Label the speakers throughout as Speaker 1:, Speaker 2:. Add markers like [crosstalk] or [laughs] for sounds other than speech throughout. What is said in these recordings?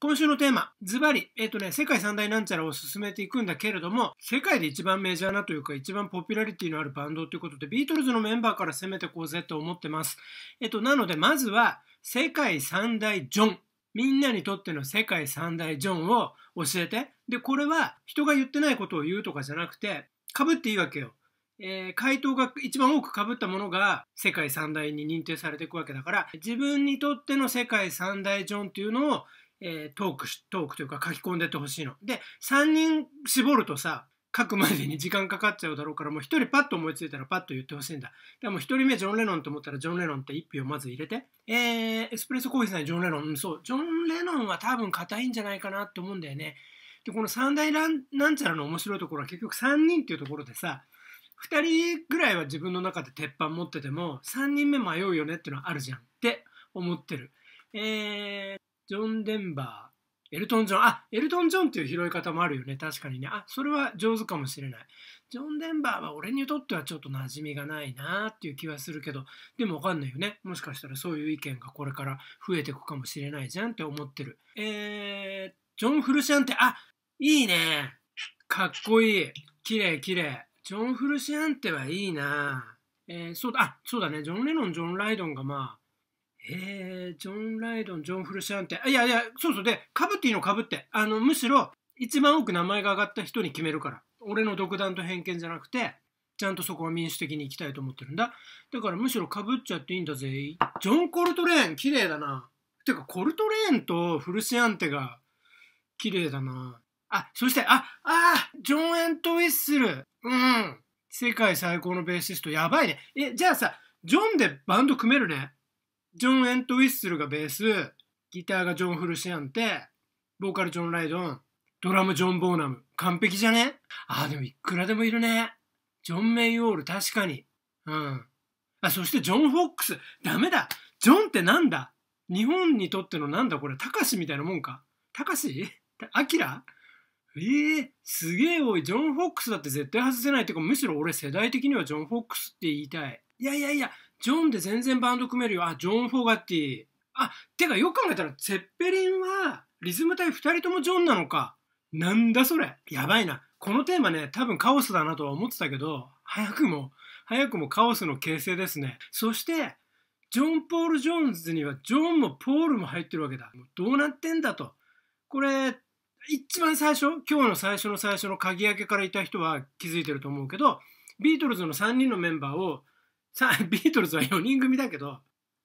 Speaker 1: 今週のテーマ、ズバリ、えっ、ー、とね、世界三大なんちゃらを進めていくんだけれども、世界で一番メジャーなというか、一番ポピュラリティのあるバンドということで、ビートルズのメンバーから攻めていこうぜと思ってます。えっ、ー、と、なので、まずは、世界三大ジョン。みんなにとっての世界三大ジョンを教えて。で、これは、人が言ってないことを言うとかじゃなくて、かぶっていいわけよ。えー、回答が一番多くかぶったものが世界三大に認定されていくわけだから自分にとっての世界三大ジョンっていうのをえー、トークトークというか書き込んでてほしいの。で3人絞るとさ書くまでに時間かかっちゃうだろうからもう1人パッと思いついたらパッと言ってほしいんだ。でも1人目ジョン・レノンと思ったらジョン・レノンって1票まず入れて。えー、エスプレッソコーヒーさんジョン・レノン、そうジョン・レノンは多分硬いんじゃないかなと思うんだよね。でこの三大なんちゃらの面白いところは結局3人っていうところでさ2人ぐらいは自分の中で鉄板持ってても3人目迷うよねっていうのはあるじゃんって思ってる。えー、ジョン・デンバー、エルトン・ジョン、あエルトン・ジョンっていう拾い方もあるよね、確かにね。あそれは上手かもしれない。ジョン・デンバーは俺にとってはちょっと馴染みがないなっていう気はするけど、でもわかんないよね。もしかしたらそういう意見がこれから増えていくかもしれないじゃんって思ってる。えー、ジョン・フルシアンって、あいいね。かっこいい。きれいきれい。ジョン・フルシアンテはいいなえー、そうだ、あ、そうだね。ジョン・レノン、ジョン・ライドンがまあ、えー、ジョン・ライドン、ジョン・フルシャンテ。いやいや、そうそう、で、かぶっていいのかぶって。あの、むしろ、一番多く名前が上がった人に決めるから。俺の独断と偏見じゃなくて、ちゃんとそこは民主的に行きたいと思ってるんだ。だからむしろかぶっちゃっていいんだぜ。ジョン・コルトレーン、綺麗だな。てか、コルトレーンとフルシアンテが綺麗だな。あ、そして、あ、あジョン・エント・ウィッスル。うん。世界最高のベーシスト。やばいね。え、じゃあさ、ジョンでバンド組めるね。ジョン・エント・ウィッスルがベース、ギターがジョン・フルシアンテ、ボーカルジョン・ライドン、ドラムジョン・ボーナム。完璧じゃねああ、でもいくらでもいるね。ジョン・メイオール、確かに。うん。あ、そしてジョン・フォックス。ダメだ。ジョンってなんだ日本にとってのなんだこれ、たかしみたいなもんか。たかしあきらえー、すげえ多い。ジョン・フォックスだって絶対外せない。てか、むしろ俺世代的にはジョン・フォックスって言いたい。いやいやいや、ジョンで全然バンド組めるよ。あ、ジョン・フォーガティ。あ、てかよく考えたら、ゼッペリンは、リズム隊2人ともジョンなのか。なんだそれ。やばいな。このテーマね、多分カオスだなとは思ってたけど、早くも、早くもカオスの形成ですね。そして、ジョン・ポール・ジョーンズにはジョンもポールも入ってるわけだ。どうなってんだと。これ、一番最初、今日の最初の最初の鍵開けからいた人は気づいてると思うけど、ビートルズの3人のメンバーをさ [laughs] ビートルズは4人組だけど、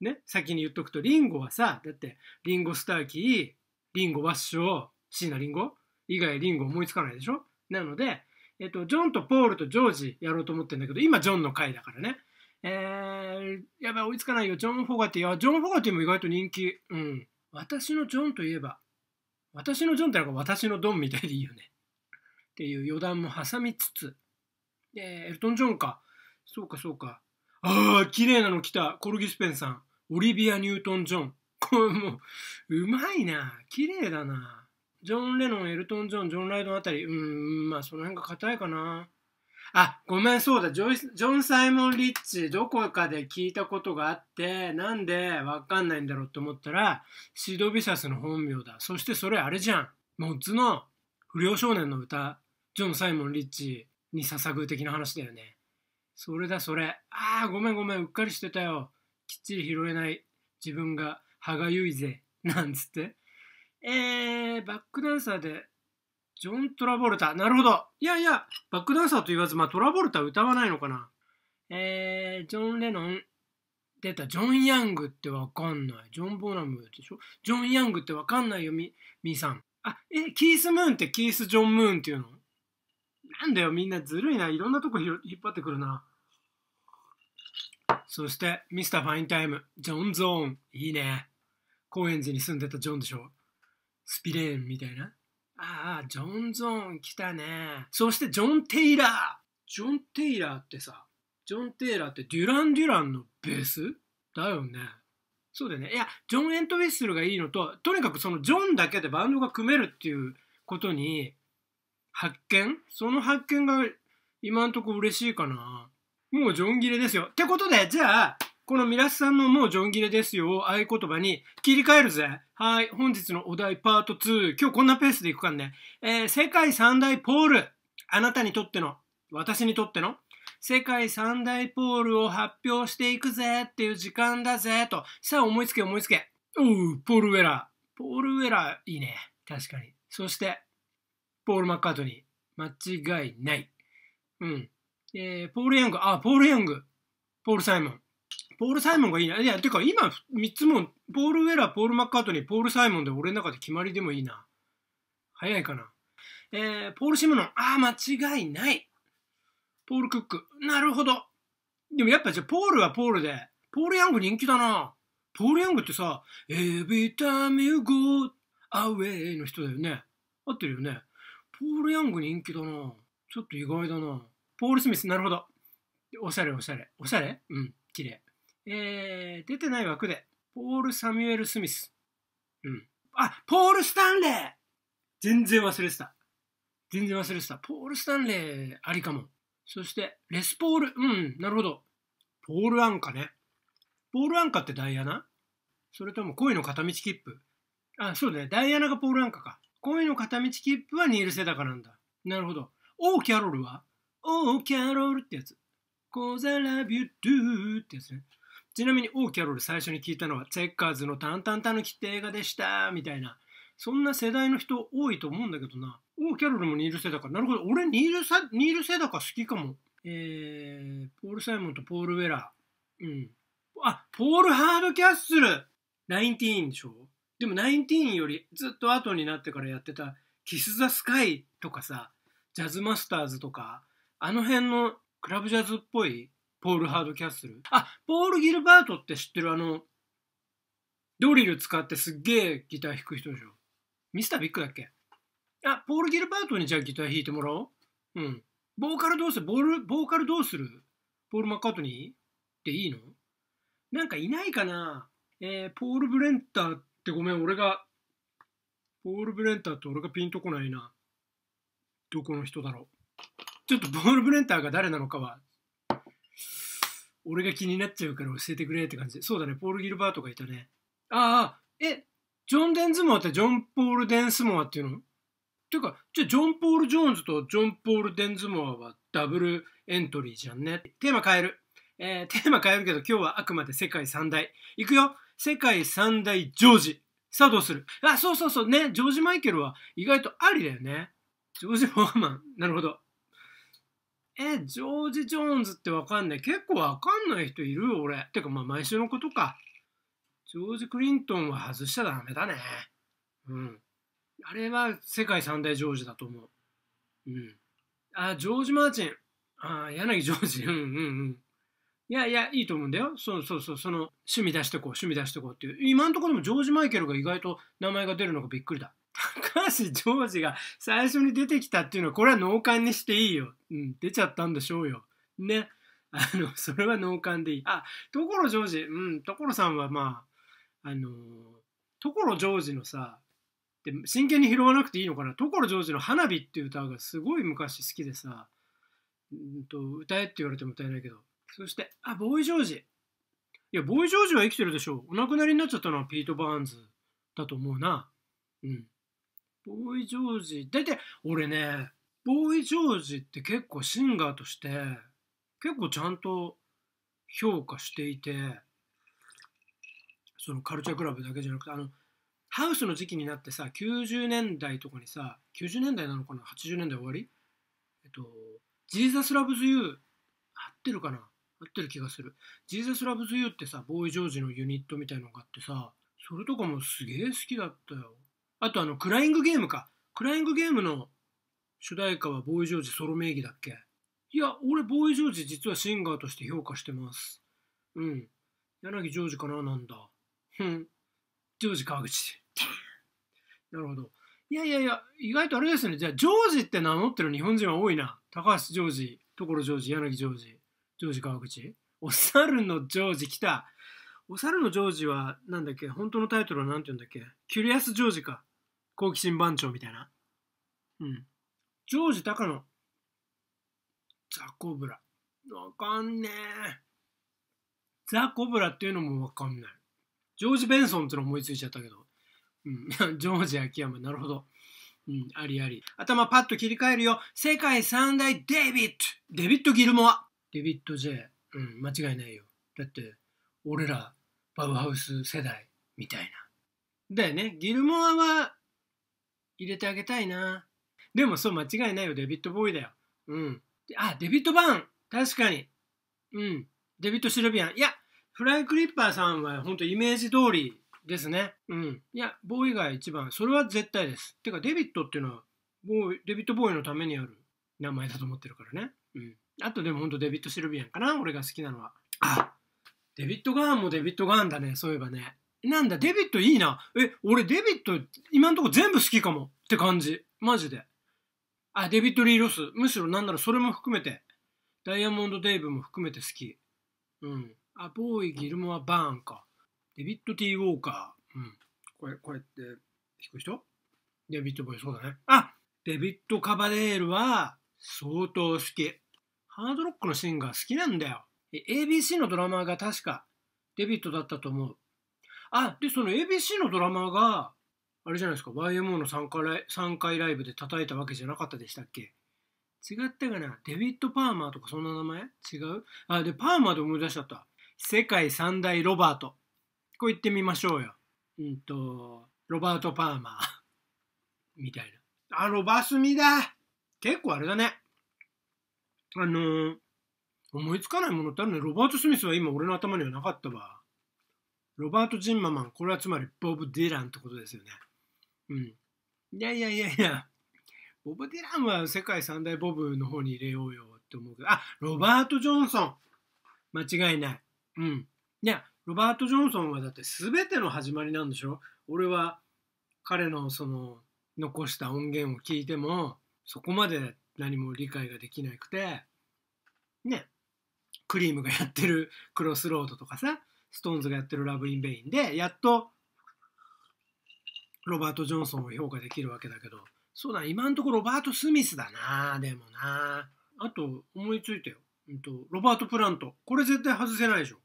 Speaker 1: ね、先に言っとくと、リンゴはさ、だって、リンゴスターキー、リンゴワッシュ椎名ンゴ以外リンゴ思いつかないでしょなので、えっと、ジョンとポールとジョージやろうと思ってるんだけど、今ジョンの回だからね。えー、やばい、追いつかないよ。ジョン・フォガティ。あ、ジョン・フォガティも意外と人気。うん。私のジョンといえば、私のジョンってなんか私のドンみたいでいいよね。っていう余談も挟みつつ、えー、エルトン・ジョンか。そうか、そうか。ああ、綺麗なの来た。コルギスペンさん。オリビア・ニュートン・ジョン。これもう、うまいな。綺麗だな。ジョン・レノン、エルトン・ジョン、ジョン・ライドンあたり。うーん、まあ、その辺が硬いかな。あ、ごめん、そうだ。ジョイジョン・サイモン・リッチ、どこかで聞いたことがあって、なんでわかんないんだろうと思ったら、シド・ビシャスの本名だ。そしてそれあれじゃん。モッズの不良少年の歌、ジョン・サイモン・リッチに捧ぐ的な話だよね。それだそれ。ああ、ごめんごめん、うっかりしてたよ。きっちり拾えない自分が歯がゆいぜ。なんつって。えー、バックダンサーで、ジョン・トラボルタ。なるほど。いやいや、バックダンサーと言わず、まあ、トラボルタ歌わないのかな。えー、ジョン・レノン。出た。ジョン・ヤングってわかんない。ジョン・ボナムでしょジョン・ヤングってわかんないよ、み、みさん。あ、え、キース・ムーンってキース・ジョン・ムーンっていうのなんだよ、みんなずるいな。いろんなとこ引っ張ってくるな。そして、ミスターファインタイム、ジョン・ゾーン。いいね。高円寺に住んでたジョンでしょ。スピレーンみたいな。ああ、ジョン・ゾーン来たね。そして、ジョン・テイラー。ジョン・テイラーってさ、ジョン・テイラーってデュラン・デュランのベースだよね。そうだよね。いや、ジョン・エントウィッスルがいいのと、とにかくそのジョンだけでバンドが組めるっていうことに発見その発見が今んとこ嬉しいかな。もうジョン切れですよ。ってことで、じゃあ、このミラスさんのもうジョン切れですよを合言葉に切り替えるぜ。はい、本日のお題パート2。今日こんなペースでいくかんね。えー、世界三大ポール。あなたにとっての、私にとっての、世界三大ポールを発表していくぜっていう時間だぜと。さあ思いつけ思いつけ。おう、ポール・ウェラー。ポール・ウェラーいいね。確かに。そして、ポール・マッカートニー。間違いない。うん。えー、ポール・ヤング、あ、ポール・ヤング、ポール・サイモン。ポール・サイモンがいいな。いや、てか今3つも、ポール・ウェラ、ポール・マッカートニー、ポール・サイモンで俺の中で決まりでもいいな。早いかな。えー、ポール・シムノン、あ間違いない。ポール・クック、なるほど。でもやっぱじゃポールはポールで、ポール・ヤング人気だな。ポール・ヤングってさ、エビタミュ time y go の人だよね。合ってるよね。ポール・ヤング人気だな。ちょっと意外だな。ポール・スミス、なるほど。おしゃれおしゃれ。おしゃれうん、綺麗。えー、出てない枠で、ポール・サミュエル・スミス。うん。あ、ポール・スタンレー全然忘れてた。全然忘れてた。ポール・スタンレーありかも。そして、レスポール。うん、なるほど。ポール・アンカね。ポール・アンカってダイアナそれとも恋の片道切符あ、そうだね。ダイアナがポール・アンカか。恋の片道切符はニール・セダカなんだ。なるほど。オー・キャロルはオーキャロルってやつ。コザラビュドゥーってやつね。ちなみにオーキャロル最初に聞いたのはチェッカーズのタンタンタヌキって映画でしたみたいな。そんな世代の人多いと思うんだけどな。オーキャロルもニール・セダカ。なるほど。俺ニールサ、ニール・セダカ好きかも。えー、ポール・サイモンとポール・ウェラー。うん。あ、ポール・ハードキャッスルーンでしょでもーンよりずっと後になってからやってたキス・ザ・スカイとかさ、ジャズ・マスターズとか、あの辺のクラブジャズっぽいポール・ハード・キャッスル。あ、ポール・ギルバートって知ってるあの、ドリル使ってすっげえギター弾く人でしょ。ミスタービッグだっけあ、ポール・ギルバートにじゃあギター弾いてもらおう。うん。ボーカルどうするボール、ボーカルどうするポール・マッカートニーっていいのなんかいないかなえー、ポール・ブレンターってごめん、俺が、ポール・ブレンターって俺がピンとこないな。どこの人だろうちょっとボールブレンターが誰なのかは、俺が気になっちゃうから教えてくれって感じで。そうだね、ポール・ギルバートがいたね。ああ、え、ジョン・デンズモアってジョン・ポール・デンスモアっていうのっていうか、じゃあジョン・ポール・ジョーンズとジョン・ポール・デンズモアはダブルエントリーじゃんね。テーマ変える。えー、テーマ変えるけど今日はあくまで世界三大。いくよ世界三大ジョージ。さあどうするあ、そうそうそうね。ジョージ・マイケルは意外とありだよね。ジョージ・フォーマン。なるほど。え、ジョージ・ジョーンズってわかんない。結構わかんない人いるよ、俺。てか、まあ、毎週のことか。ジョージ・クリントンは外しちゃダメだね。うん。あれは世界三大ジョージだと思う。うん。あ、ジョージ・マーチン。あ、柳ジョージ。うんうんうん。いやいや、いいと思うんだよ。そうそうそう、その趣味出してこう、趣味出してこうっていう。今んところでもジョージ・マイケルが意外と名前が出るのがびっくりだ。高橋ジョージが最初に出てきたっていうのは、これは脳幹にしていいよ。うん、出ちゃったんでしょうよ。ね。あの、それは脳幹でいい。あ、所ジョージ、うん、所さんはまあ、あの所ジョージのさ、で真剣に拾わなくていいのかな。所ジョージの花火っていう歌がすごい昔好きでさ、うんと、歌えって言われても歌えないけど。そして、あ、ボーイジョージ。いや、ボーイジョージは生きてるでしょう。お亡くなりになっちゃったのはピート・バーンズだと思うな。うん。ボーイ・ジョージ、大体、俺ね、ボーイ・ジョージって結構シンガーとして、結構ちゃんと評価していて、そのカルチャークラブだけじゃなくて、あの、ハウスの時期になってさ、90年代とかにさ、90年代なのかな ?80 年代終わりえっと、ジーザス・ラブズ・ユー、合ってるかな合ってる気がする。ジーザス・ラブズ・ユーってさ、ボーイ・ジョージのユニットみたいのがあってさ、それとかもすげえ好きだったよ。あとあの、クライングゲームか。クライングゲームの主題歌はボーイ・ジョージソロ名義だっけいや、俺、ボーイ・ジョージ実はシンガーとして評価してます。うん。柳ジョージかななんだ。ふん。ジョージ川口。[laughs] なるほど。いやいやいや、意外とあれですね。じゃあ、ジョージって名乗ってる日本人は多いな。高橋ジョージ、所ジョージ、柳ジョージ、ジョージ川口。お猿のジョージ来た。お猿のジョージは、なんだっけ、本当のタイトルは何て言うんだっけ、キュリアス・ジョージか。好奇心番長みたいな。うん。ジョージ・高野。ザ・コブラ。わかんねえ。ザ・コブラっていうのもわかんない。ジョージ・ベンソンっての思いついちゃったけど。うん。[laughs] ジョージ・秋山。なるほど。うん、ありあり。頭パッと切り替えるよ。世界三大デビットデビット・ギルモア。デビット・ジェイ。うん、間違いないよ。だって、俺ら、バウハウス世代みたいな。だよね。ギルモアは入れてあげたいな。でもそう間違いないよ。デビットボーイだよ。うん。あ、デビット・バーン確かに。うん。デビット・シルビアン。いや、フライ・クリッパーさんは本当イメージ通りですね。うん。いや、ボーイが一番。それは絶対です。てか、デビットっていうのはボーイ、デビット・ボーイのためにある名前だと思ってるからね。うん。あとでも本当デビット・シルビアンかな俺が好きなのは。あデビッド・ガーンもデビッド・ガーンだね、そういえばね。なんだ、デビットいいな。え、俺デビット今んとこ全部好きかもって感じ。マジで。あ、デビット・リー・ロス。むしろなんならそれも含めて。ダイヤモンド・デイブも含めて好き。うん。あ、ボーイ・ギルモア・バーンか。デビット・ティー・ウォーカー。うん。これ、これって、弾く人デビット・ボーイ、そうだね。あデビット・カバデールは相当好き。ハードロックのシンガー好きなんだよ。ABC のドラマーが確かデビットだったと思う。あ、で、その ABC のドラマーが、あれじゃないですか、YMO の3回 ,3 回ライブで叩いたわけじゃなかったでしたっけ違ったかなデビット・パーマーとかそんな名前違うあ、で、パーマーで思い出しちゃった。世界三大ロバート。こう言ってみましょうよ。うんと、ロバート・パーマー [laughs] みたいな。あ、ロバスミだ結構あれだね。あのー、思いつかないものってあるね。ロバート・スミスは今俺の頭にはなかったわ。ロバート・ジンママン、これはつまりボブ・ディランってことですよね。うん。いやいやいやいや、ボブ・ディランは世界三大ボブの方に入れようよって思うけど、あ、ロバート・ジョンソン。間違いない。うん。いや、ロバート・ジョンソンはだって全ての始まりなんでしょ俺は彼のその残した音源を聞いても、そこまで何も理解ができなくて、ね、クリームがやってるクロスロードとかさ、ストーンズがやってるラブ・イン・ベインで、やっとロバート・ジョンソンを評価できるわけだけど、そうだ、今んとこロバート・スミスだな、でもな。あと、思いついたよ。うんと、ロバート・プラント。これ絶対外せないでしょ。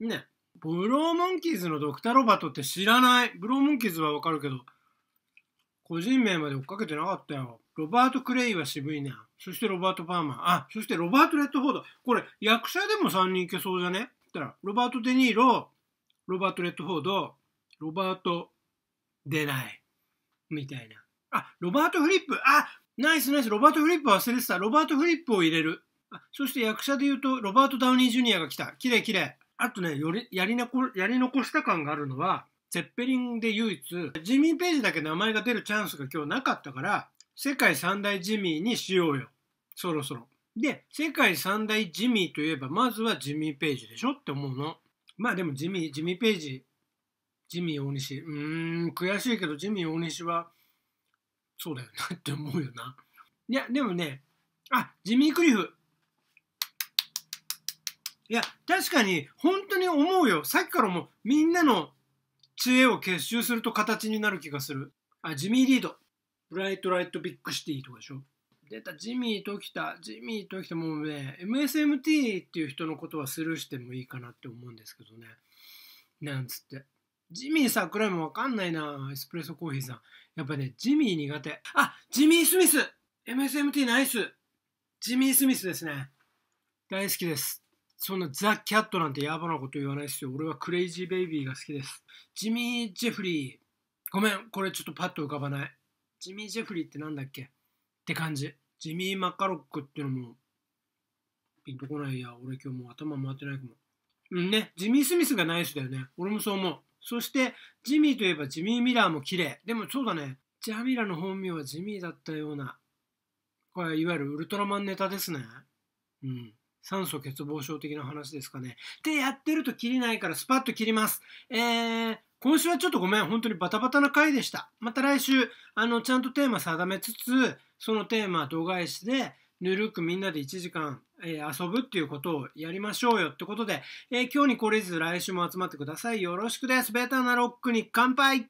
Speaker 1: ね。ブローモンキーズのドクター・ロバートって知らない。ブローモンキーズはわかるけど、個人名まで追っかけてなかったよ。ロバート・クレイは渋いな。そしてロバート・パーマン。あ、そしてロバート・レッドフォード。これ、役者でも3人いけそうじゃねったら、ロバート・デ・ニーロ、ロバート・レッドフォード、ロバート・デナイ。みたいな。あ、ロバート・フリップ。あ、ナイスナイス。ロバート・フリップ忘れてた。ロバート・フリップを入れる。あそして役者で言うと、ロバート・ダウニー・ジュニアが来た。綺麗綺麗。あとね、よりやりなこやり残した感があるのは、ゼッペリンで唯一、ジミー・ページだけ名前が出るチャンスが今日なかったから、世界三大ジミーにしようよ。そろそろ。で、世界三大ジミーといえば、まずはジミー・ページでしょって思うの。まあでもジミー、ジミー・ページ、ジミー・大西。うーん、悔しいけど、ジミー・大西は、そうだよなって思うよな。いや、でもね、あ、ジミー・クリフ。いや、確かに、本当に思うよ。さっきからもみんなの知恵を結集すると形になる気がする。あ、ジミー・リード。ブライトライトビッグシティとかでしょ出たジミー・トキタジミー・トキタもうね MSMT っていう人のことはスルーしてもいいかなって思うんですけどねなんつってジミー桜井もわかんないなエスプレッソコーヒーさんやっぱねジミー苦手あジミー・スミス MSMT ナイスジミー・スミスですね大好きですそんなザ・キャットなんてやばなこと言わないですよ俺はクレイジー・ベイビーが好きですジミー・ジェフリーごめんこれちょっとパッと浮かばないジミー・ジェフリーってなんだっけって感じ。ジミー・マカロックってのも、ピンとこないや。俺今日もう頭回ってないかも。うんね、ジミー・スミスがナイスだよね。俺もそう思う。そして、ジミーといえばジミー・ミラーも綺麗。でもそうだね、ジャミラの本名はジミーだったような。これはいわゆるウルトラマンネタですね。うん。酸素欠乏症的な話ですかね。ってやってると切りないからスパッと切ります。えー、今週はちょっとごめん、本当にバタバタな回でした。また来週、あの、ちゃんとテーマ定めつつ、そのテーマ度外視で、ぬるくみんなで1時間、えー、遊ぶっていうことをやりましょうよってことで、えー、今日に懲りず来週も集まってください。よろしくです。ベタなロックに乾杯